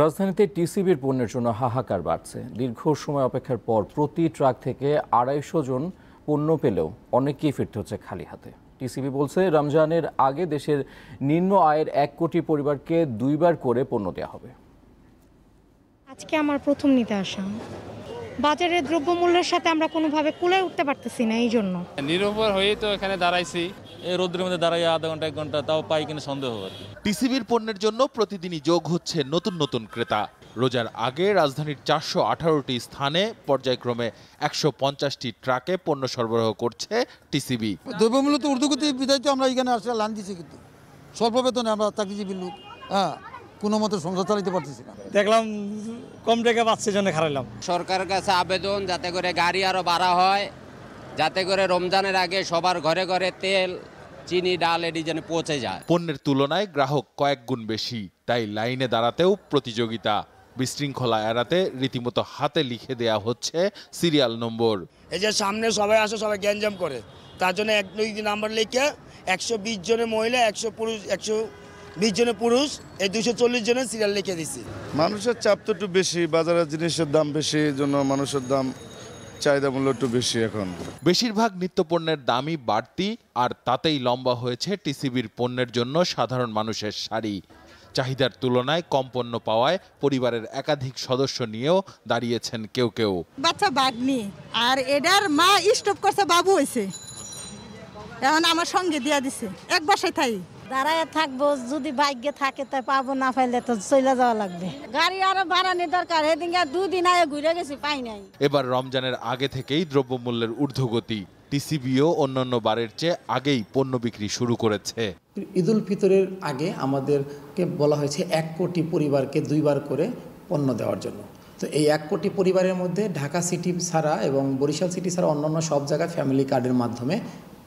রাজধানীতে টিসিবির পণ্যের জন্য হাহাকার বাড়ছে দীর্ঘ সময় অপেক্ষার পর প্রতি ট্রাক থেকে আড়াইশো জন পণ্য পেলেও অনেকেই ফিরতে হচ্ছে খালি হাতে টিসিবি বলছে রমজানের আগে দেশের নিম্ন আয়ের এক কোটি পরিবারকে দুইবার করে পণ্য দেওয়া হবে আজকে আমার প্রথম নিতে আসা বাজারের দ্রব্যমূল্যের সাথে আমরা কোনোভাবে কুলে উঠতে পারতেছি না এই জন্য নিরুপর হয়েই তো এখানে দাঁড়াইছি এই রোদ্রের মধ্যে দাঁড়াইয়া আধা ঘন্টা এক ঘন্টা তাও পাই কিনা সন্দেহ হবে টিসিবির পণ্যের জন্য প্রতিদিনই যোগ হচ্ছে নতুন নতুন ক্রেতা রোজার আগে রাজধানীর চারশো আঠারোটি স্থানে পর্যায়ক্রমে একশো পঞ্চাশটি ট্রাকে পণ্য সরবরাহ করছে টিসিবি দ্রব্যমূল্য উর্দুগতি বিদায় তো আমরা এখানে আসলে লান দিচ্ছি কিন্তু স্বল্প বেতনে আমরা চাকরিজীবী লোক হ্যাঁ কোনো মতো সংসার চালাইতে পারতেছি না দেখলাম কম টাকা পাচ্ছে জন্য খারাইলাম সরকারের কাছে আবেদন যাতে করে গাড়ি আরও বাড়া হয় যাতে করে রমজানের আগে সবার ঘরে ঘরে তেল চিনি ডাল এটি যেন পৌঁছে যায় পণ্যের তুলনায় গ্রাহক কয়েক গুণ বেশি তাই লাইনে দাঁড়াতেও প্রতিযোগিতা বিশৃঙ্খলা এড়াতে রীতিমতো হাতে লিখে দেয়া হচ্ছে সিরিয়াল নম্বর এই যে সামনে সবাই আসে সবাই গ্যাঞ্জাম করে তার জন্য এক দুই নাম্বার লিখে একশো বিশ জনের মহিলা একশো পুরুষ একশো বিশ জনের পুরুষ এই দুশো চল্লিশ জনের সিরিয়াল লিখে দিচ্ছি মানুষের চাপ তো একটু বেশি বাজারের জিনিসের দাম বেশি জন্য মানুষের দাম চাহিদা মূল্য একটু বেশি এখন বেশিরভাগ নিত্যপণ্যের দামই বাড়তি আর তাতেই লম্বা হয়েছে টিসিবির পণ্যের জন্য সাধারণ মানুষের শাড়ি চাহিদার তুলনায় কম পণ্য পাওয়ায় পরিবারের একাধিক সদস্য নিয়েও দাঁড়িয়েছেন কেউ কেউ বাচ্চা বাগনি আর এডার মা স্টপ করছে বাবু হয়েছে এখন আমার সঙ্গে দিয়া দিছে এক বাসায় থাই দাঁড়ায় থাকবো যদি ভাগ্যে থাকে তাই পাবো না পাইলে তো চলে যাওয়া লাগবে গাড়ি আরো ভাড়া দরকার এদিনকে দুদিন আগে ঘুরে গেছি পাই নাই এবার রমজানের আগে থেকেই দ্রব্যমূল্যের ঊর্ধ্বগতি টিসিবিও অন্যান্য বারের চেয়ে আগেই পণ্য বিক্রি শুরু করেছে ঈদুল ফিতরের আগে আমাদেরকে বলা হয়েছে এক কোটি পরিবারকে দুইবার করে পণ্য দেওয়ার জন্য তো এই এক কোটি পরিবারের মধ্যে ঢাকা সিটি ছাড়া এবং বরিশাল সিটি ছাড়া অন্যান্য সব জায়গায় ফ্যামিলি কার্ডের মাধ্যমে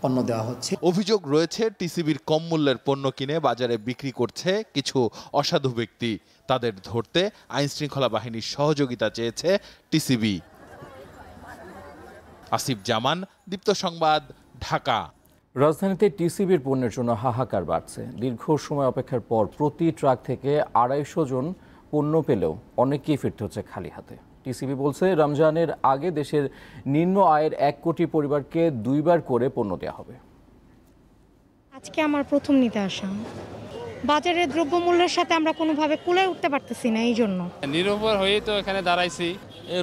পণ্য দেওয়া হচ্ছে অভিযোগ রয়েছে টিসিবির কম মূল্যের পণ্য কিনে বাজারে বিক্রি করছে কিছু অসাধু ব্যক্তি তাদের ধরতে আইনশৃঙ্খলা বাহিনীর সহযোগিতা চেয়েছে টিসিবি আসিফ জামান দীপ্ত সংবাদ ঢাকা রাজধানীতে টিসিবির পণ্যের জন্য হাহাকার বাড়ছে দীর্ঘ সময় অপেক্ষার পর প্রতি ট্রাক থেকে আড়াইশো জন পণ্য পেলেও অনেকেই ফিরতে হচ্ছে খালি হাতে টিসিবি বলছে রমজানের আগে দেশের নিম্ন আয়ের এক কোটি পরিবারকে দুইবার করে পণ্য দেওয়া হবে আজকে আমার প্রথম নিতে আসা বাজারের দ্রব্যমূল্যের সাথে আমরা কোনোভাবে কুলে উঠতে পারতেছি না এই জন্য নিরুপর হয়েই তো এখানে দাঁড়াইছি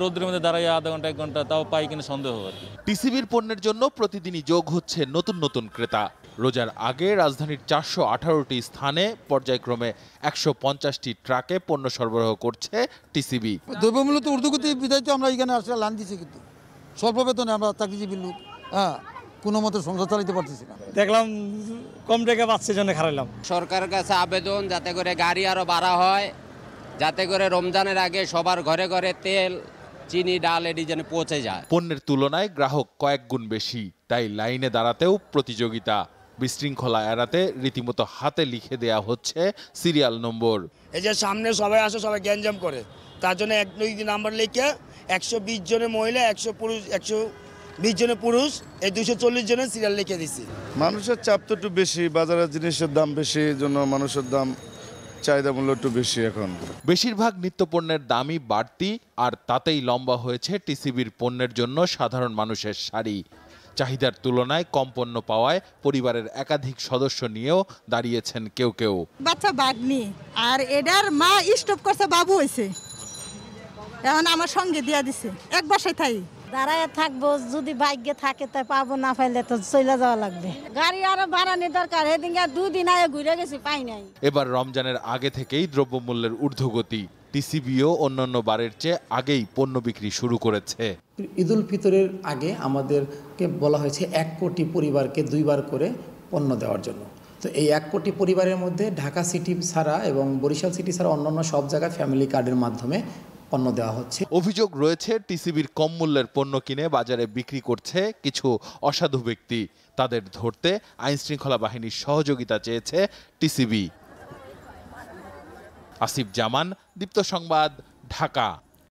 রোদ্রের মধ্যে দাঁড়াই আধা ঘন্টা এক ঘন্টা তাও পাই কিনা সন্দেহ টিসিবির পণ্যের জন্য প্রতিদিনই যোগ হচ্ছে নতুন নতুন ক্রেতা রোজার আগে রাজধানীর চারশো আঠারোটি স্থানে পর্যায়ক্রমে একশো পঞ্চাশটি ট্রাকে পণ্য সরবরাহ করছে টিসিবি দ্রব্যমূল্য তো উর্দুগতি বিদায় তো আমরা এখানে আসলে লান দিচ্ছি কিন্তু স্বল্প বেতনে আমরা চাকরিজীবী লোক হ্যাঁ কোনো মতো সংসার চালাতে পারতেছি না দেখলাম কম টাকা পাচ্ছে জন্য খারাইলাম সরকারের কাছে আবেদন যাতে করে গাড়ি আরও বাড়া হয় যাতে করে রমজানের আগে সবার ঘরে ঘরে তেল চিনি ডাল এটি যেন পৌঁছে যায় পণ্যের তুলনায় গ্রাহক কয়েক গুণ বেশি তাই লাইনে দাঁড়াতেও প্রতিযোগিতা বিশৃঙ্খলা এড়াতে রীতিমতো হাতে লিখে দেয়া হচ্ছে সিরিয়াল নম্বর এই যে সামনে সবাই আসে সবাই গ্যাঞ্জাম করে তার জন্য এক দুই নাম্বার লিখে একশো বিশ জনের মহিলা একশো পুরুষ একশো বিশ জনের পুরুষ এই দুশো চল্লিশ জনের সিরিয়াল লিখে দিচ্ছে মানুষের চাপ তো একটু বেশি বাজারের জিনিসের দাম বেশি জন্য মানুষের দাম চাহিদা মূল্য একটু বেশি এখন বেশিরভাগ নিত্যপণ্যের দামই বাড়তি আর তাতেই লম্বা হয়েছে টিসিবির পণ্যের জন্য সাধারণ মানুষের শাড়ি চাহিদার তুলনায় কম পণ্য পাওয়ায় পরিবারের একাধিক সদস্য নিয়েও দাঁড়িয়েছেন কেউ কেউ বাচ্চা বাগনি আর এডার মা স্টপ করছে বাবু হয়েছে এখন আমার সঙ্গে দিয়া দিছে এক বাসায় তাই দাঁড়ায় থাকবো যদি ভাগ্যে থাকে তাই পাবো না পাইলে তো চলে যাওয়া লাগবে গাড়ি আরো বাড়ানি দরকার এদিকে দুদিন আগে ঘুরে গেছি পাই নাই এবার রমজানের আগে থেকেই দ্রব্যমূল্যের ঊর্ধ্বগতি টিসিবিও অন্যান্য বারের চেয়ে আগেই পণ্য বিক্রি শুরু করেছে ঈদুল ফিতরের আগে আমাদেরকে বলা হয়েছে এক কোটি পরিবারকে দুইবার করে পণ্য দেওয়ার জন্য তো এই এক কোটি পরিবারের মধ্যে ঢাকা সিটি ছাড়া এবং বরিশাল সিটি ছাড়া অন্যান্য সব জায়গায় ফ্যামিলি কার্ডের মাধ্যমে পণ্য দেওয়া হচ্ছে অভিযোগ রয়েছে টিসিবির কম মূল্যের পণ্য কিনে বাজারে বিক্রি করছে কিছু অসাধু ব্যক্তি তাদের ধরতে আইনশৃঙ্খলা বাহিনীর সহযোগিতা চেয়েছে টিসিবি আসিফ জামান দীপ্ত সংবাদ ঢাকা